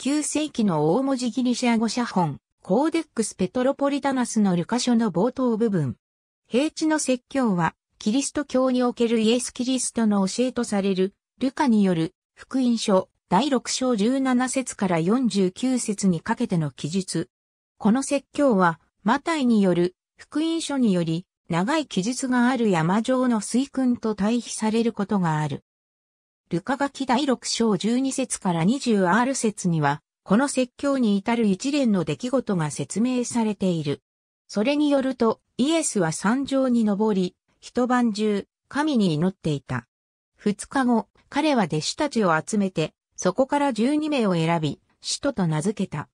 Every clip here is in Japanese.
9世紀の大文字ギリシア語写本、コーデックス・ペトロポリタナスのルカ書の冒頭部分。平地の説教は、キリスト教におけるイエス・キリストの教えとされる、ルカによる、福音書、第6章17節から49節にかけての記述。この説教は、マタイによる、福音書により、長い記述がある山上の水訓と対比されることがある。ルカ書き第6章12節から 20R 節には、この説教に至る一連の出来事が説明されている。それによると、イエスは山上に登り、一晩中、神に祈っていた。二日後、彼は弟子たちを集めて、そこから十二名を選び、使徒と名付けた。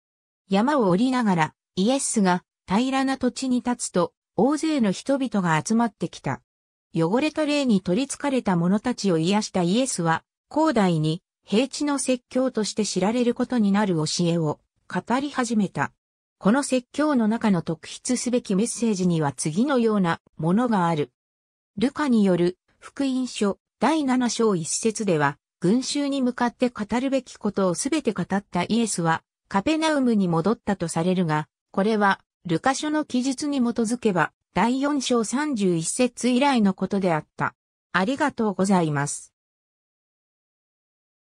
山を降りながら、イエスが平らな土地に立つと、大勢の人々が集まってきた。汚れた霊に取り憑かれた者たちを癒したイエスは、広大に平地の説教として知られることになる教えを語り始めた。この説教の中の特筆すべきメッセージには次のようなものがある。ルカによる福音書第7章1節では、群衆に向かって語るべきことをすべて語ったイエスは、カペナウムに戻ったとされるが、これは、ルカ書の記述に基づけば、第4章31節以来のことであった。ありがとうございます。